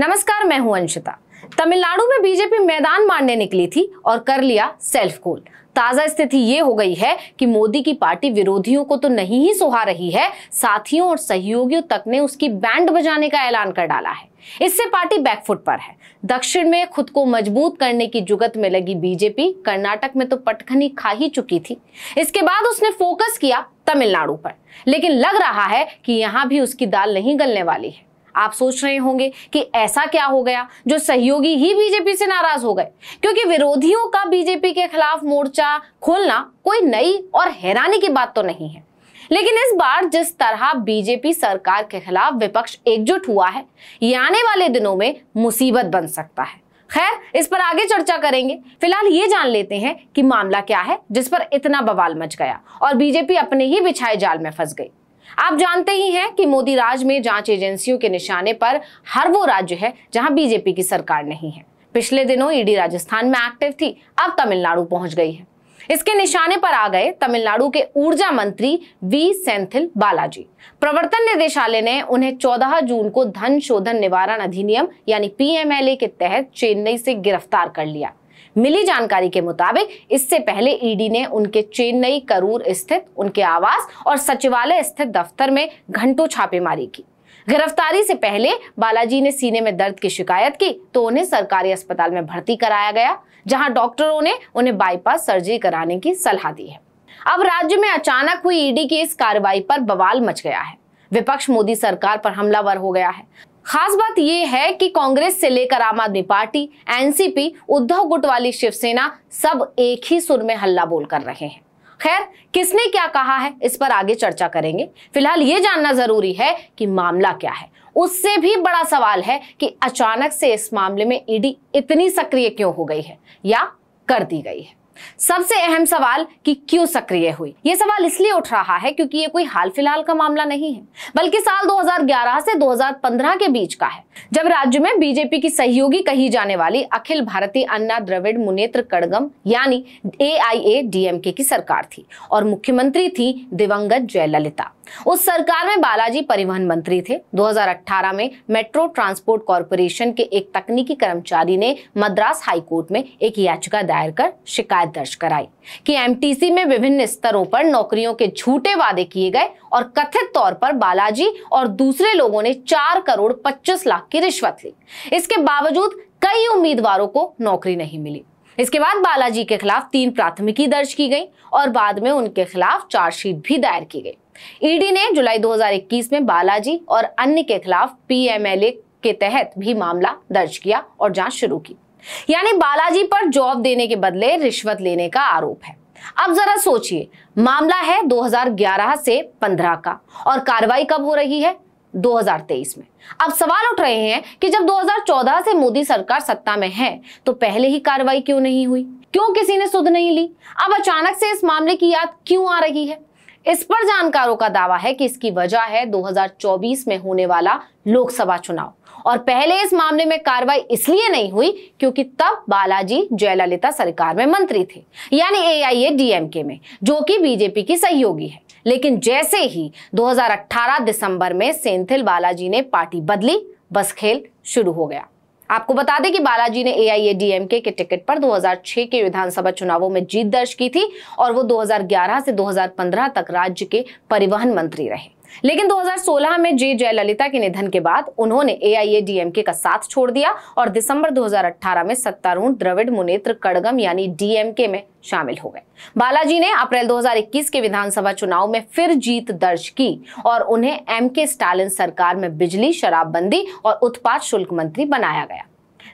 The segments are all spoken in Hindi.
नमस्कार मैं हूं अंशिता तमिलनाडु में बीजेपी मैदान मारने निकली थी और कर लिया सेल्फ गोल ताजा स्थिति ये हो गई है कि मोदी की पार्टी विरोधियों को तो नहीं ही सुहा रही है साथियों और सहयोगियों तक ने उसकी बैंड बजाने का ऐलान कर डाला है इससे पार्टी बैकफुट पर है दक्षिण में खुद को मजबूत करने की जुगत में लगी बीजेपी कर्नाटक में तो पटखनी खा ही चुकी थी इसके बाद उसने फोकस किया तमिलनाडु पर लेकिन लग रहा है कि यहाँ भी उसकी दाल नहीं गलने वाली है आप सोच रहे होंगे कि ऐसा क्या हो गया जो सहयोगी ही बीजेपी से नाराज हो गए क्योंकि विरोधियों का बीजेपी के खिलाफ मोर्चा खोलना कोई नई और हैरानी की बात तो नहीं है लेकिन इस बार जिस तरह बीजेपी सरकार के खिलाफ विपक्ष एकजुट हुआ है ये आने वाले दिनों में मुसीबत बन सकता है खैर इस पर आगे चर्चा करेंगे फिलहाल ये जान लेते हैं कि मामला क्या है जिस पर इतना बवाल मच गया और बीजेपी अपने ही बिछाए जाल में फंस गई आप जानते ही हैं कि मोदी राज में जांच एजेंसियों के निशाने पर हर वो राज्य है जहां बीजेपी की सरकार नहीं है पिछले दिनों ईडी राजस्थान में एक्टिव थी अब तमिलनाडु पहुंच गई है इसके निशाने पर आ गए तमिलनाडु के ऊर्जा मंत्री वी सेंथिल बालाजी प्रवर्तन निदेशालय ने उन्हें 14 जून को धन शोधन निवारण अधिनियम यानी पीएमएलए के तहत चेन्नई से गिरफ्तार कर लिया मिली जानकारी के मुताबिक इससे पहले ईडी ने उनके चेन्नई करूर स्थित उनके आवास और सचिवालय स्थित दफ्तर में घंटों छापेमारी की गिरफ्तारी से पहले बालाजी ने सीने में दर्द की शिकायत की तो उन्हें सरकारी अस्पताल में भर्ती कराया गया जहां डॉक्टरों ने उन्हें बाईपास सर्जरी कराने की सलाह दी है अब राज्य में अचानक हुई ईडी की इस कार्रवाई पर बवाल मच गया है विपक्ष मोदी सरकार पर हमलावर हो गया है खास बात यह है कि कांग्रेस से लेकर आम आदमी पार्टी एनसीपी उद्धव गुट वाली शिवसेना सब एक ही सुर में हल्ला बोल कर रहे हैं खैर किसने क्या कहा है इस पर आगे चर्चा करेंगे फिलहाल ये जानना जरूरी है कि मामला क्या है उससे भी बड़ा सवाल है कि अचानक से इस मामले में ईडी इतनी सक्रिय क्यों हो गई है या कर दी गई है सबसे अहम सवाल कि क्यों सक्रिय हुई ये सवाल इसलिए उठ रहा है क्योंकि ये कोई हाल फिलहाल का मामला नहीं है बल्कि साल 2011 से 2015 के बीच का है जब राज्य में बीजेपी की सहयोगी कही जाने वाली अखिल भारतीय अन्ना द्रविड़ मुनेत्र कड़गम यानी ए डीएमके की सरकार थी और मुख्यमंत्री थी दिवंगत जयललिता उस सरकार में बालाजी परिवहन मंत्री थे 2018 में मेट्रो ट्रांसपोर्ट कॉरपोरेशन के एक तकनीकी कर्मचारी ने मद्रास हाईकोर्ट में एक याचिका दायर कर शिकायत शिकायत दर्ज कराई कि एमटीसी में विभिन्न स्तरों पर नौकरियों के झूठे वादे किए गए और कथित तौर पर बालाजी और दूसरे लोगों ने चार करोड़ पच्चीस लाख की रिश्वत ली इसके बावजूद कई उम्मीदवारों को नौकरी नहीं मिली इसके बाद बालाजी के खिलाफ तीन प्राथमिकी दर्ज की गई और बाद में उनके खिलाफ चार्जशीट भी दायर की गई ईडी ने जुलाई 2021 में बालाजी और अन्य के खिलाफ पीएमएलए के तहत भी मामला दर्ज किया और जांच शुरू की यानी बालाजी पर जॉब देने के बदले रिश्वत लेने का आरोप है अब जरा सोचिए मामला है 2011 से 15 का और कार्रवाई कब हो रही है 2023 में अब सवाल उठ रहे हैं कि जब 2014 से मोदी सरकार सत्ता में है तो पहले ही कार्रवाई क्यों नहीं हुई क्यों किसी ने सुध नहीं ली अब अचानक से इस मामले की याद क्यों आ रही है इस पर जानकारों का दावा है कि इसकी वजह है 2024 में होने वाला लोकसभा चुनाव और पहले इस मामले में कार्रवाई इसलिए नहीं हुई क्योंकि तब बालाजी जयललिता सरकार में मंत्री थे यानी एआईए में जो कि बीजेपी की सहयोगी है लेकिन जैसे ही 2018 दिसंबर में सेंथिल बालाजी ने पार्टी बदली बस खेल शुरू हो गया आपको बता दें कि बालाजी ने एआईएडीएमके के टिकट पर 2006 के विधानसभा चुनावों में जीत दर्ज की थी और वो 2011 से 2015 तक राज्य के परिवहन मंत्री रहे लेकिन 2016 में जे जयललिता के निधन के बाद उन्होंने एआईएडीएमके का साथ छोड़ दिया और दिसंबर 2018 में सत्तारूढ़ द्रविड़ मुनेत्र कड़गम यानी डीएमके में शामिल हो गए बालाजी ने अप्रैल 2021 के विधानसभा चुनाव में फिर जीत दर्ज की और उन्हें एम के स्टालिन सरकार में बिजली शराबबंदी और उत्पाद शुल्क मंत्री बनाया गया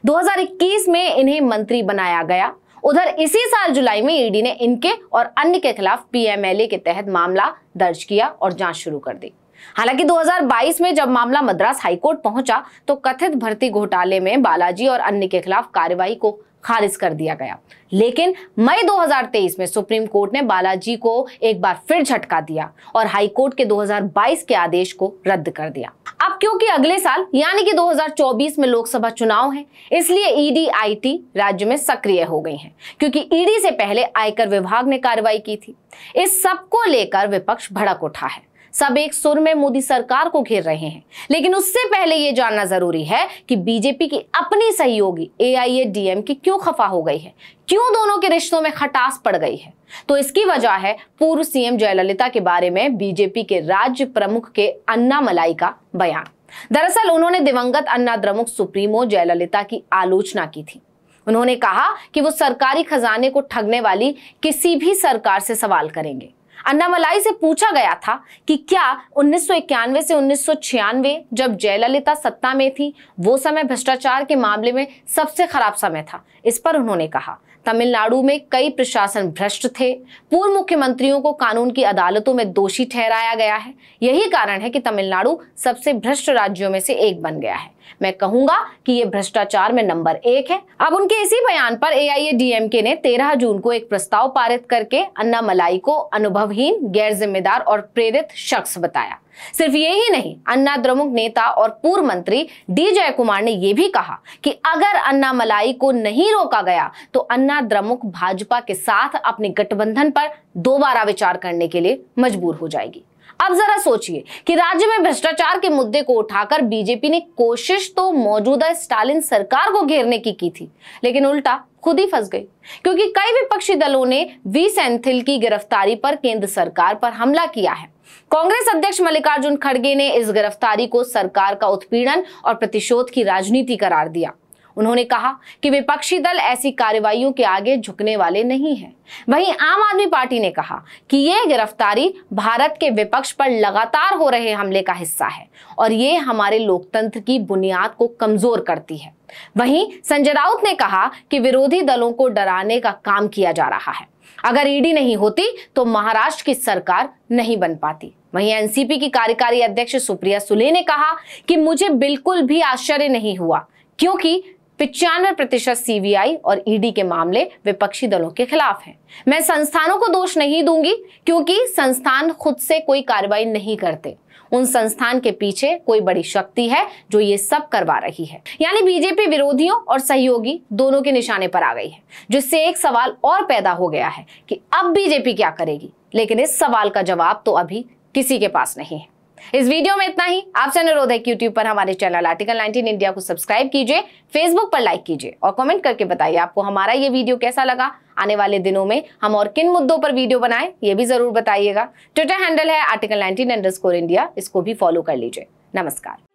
2021 में इन्हें मंत्री बनाया गया उधर इसी साल जुलाई में ईडी ने इनके और अन्य के खिलाफ पीएमएलए के तहत मामला दर्ज किया और जांच शुरू कर दी हालांकि 2022 में जब मामला मद्रास हाईकोर्ट पहुंचा तो कथित भर्ती घोटाले में बालाजी और अन्य के खिलाफ कार्रवाई को खारिज कर दिया गया लेकिन मई 2023 में सुप्रीम कोर्ट ने बालाजी को एक बार फिर झटका दिया और हाईकोर्ट के 2022 के आदेश को रद्द कर दिया अब क्योंकि अगले साल यानी कि 2024 में लोकसभा चुनाव है इसलिए ईडी e आईटी राज्य में सक्रिय हो गई है क्योंकि ईडी e से पहले आयकर विभाग ने कार्रवाई की थी इस सबको लेकर विपक्ष भड़क उठा है सब एक सुर में मोदी सरकार को घेर रहे हैं लेकिन उससे पहले यह जानना जरूरी है कि बीजेपी की अपनी सहयोगी ए डीएम की क्यों खफा हो गई है क्यों दोनों के रिश्तों में खटास पड़ गई है तो इसकी वजह है पूर्व सीएम जयललिता के बारे में बीजेपी के राज्य प्रमुख के अन्ना मलाई का बयान दरअसल उन्होंने दिवंगत अन्ना द्रमुख सुप्रीमो जयललिता की आलोचना की थी उन्होंने कहा कि वो सरकारी खजाने को ठगने वाली किसी भी सरकार से सवाल करेंगे अन्नामलाई से पूछा गया था कि क्या 1991 से 1996 जब जयललिता सत्ता में थी वो समय भ्रष्टाचार के मामले में सबसे खराब समय था इस पर उन्होंने कहा तमिलनाडु में कई प्रशासन भ्रष्ट थे पूर्व मुख्यमंत्रियों को कानून की अदालतों में दोषी ठहराया गया है यही कारण है कि तमिलनाडु सबसे भ्रष्ट राज्यों में से एक बन गया है मैं कहूंगा कि ये भ्रष्टाचार में नंबर एक है अब उनके इसी बयान पर एआईएडीएमके ने 13 जून को एक प्रस्ताव पारित करके अन्ना मलाई को अनुभवहीन गैर जिम्मेदार और प्रेरित शख्स बताया सिर्फ ये ही नहीं अन्ना द्रमुक नेता और पूर्व मंत्री डी जय कुमार ने यह भी कहा कि अगर अन्ना मलाई को नहीं रोका गया तो अन्ना द्रमुक भाजपा के साथ अपने गठबंधन पर दोबारा विचार करने के लिए मजबूर हो जाएगी अब जरा सोचिए कि राज्य में भ्रष्टाचार के मुद्दे को उठाकर बीजेपी ने कोशिश तो मौजूदा स्टालिन सरकार को घेरने की की थी लेकिन उल्टा खुद ही फंस गई क्योंकि कई विपक्षी दलों ने वी सैंथिल की गिरफ्तारी पर केंद्र सरकार पर हमला किया है कांग्रेस अध्यक्ष मल्लिकार्जुन खड़गे ने इस गिरफ्तारी को सरकार का उत्पीड़न और प्रतिशोध की राजनीति करार दिया उन्होंने कहा कि विपक्षी दल ऐसी कार्रवाइयों के आगे झुकने वाले नहीं हैं। वहीं आम आदमी पार्टी ने कहा कि ये गिरफ्तारी भारत के विपक्ष पर लगातार हो रहे हमले का हिस्सा है और ये हमारे लोकतंत्र की बुनियाद को कमजोर करती है वहीं संजय राउत ने कहा कि विरोधी दलों को डराने का काम किया जा रहा है अगर ईडी नहीं होती तो महाराष्ट्र की सरकार नहीं बन पाती वहीं एनसीपी की कार्यकारी अध्यक्ष सुप्रिया सुले ने कहा कि मुझे बिल्कुल भी आश्चर्य नहीं हुआ क्योंकि पिचानवे प्रतिशत सीबीआई और ईडी e के मामले विपक्षी दलों के खिलाफ हैं। मैं संस्थानों को दोष नहीं दूंगी क्योंकि संस्थान खुद से कोई कार्रवाई नहीं करते उन संस्थान के पीछे कोई बड़ी शक्ति है जो ये सब करवा रही है यानी बीजेपी विरोधियों और सहयोगी दोनों के निशाने पर आ गई है जिससे एक सवाल और पैदा हो गया है कि अब बीजेपी क्या करेगी लेकिन इस सवाल का जवाब तो अभी किसी के पास नहीं है इस वीडियो में इतना ही आपसे अनुरोध है कि यूट्यूब पर हमारे चैनल आर्टिकल 19 इंडिया को सब्सक्राइब कीजिए फेसबुक पर लाइक कीजिए और कमेंट करके बताइए आपको हमारा ये वीडियो कैसा लगा आने वाले दिनों में हम और किन मुद्दों पर वीडियो बनाएं ये भी जरूर बताइएगा ट्विटर हैंडल है आर्टिकल नाइनटीन इंडिया इसको भी फॉलो कर लीजिए नमस्कार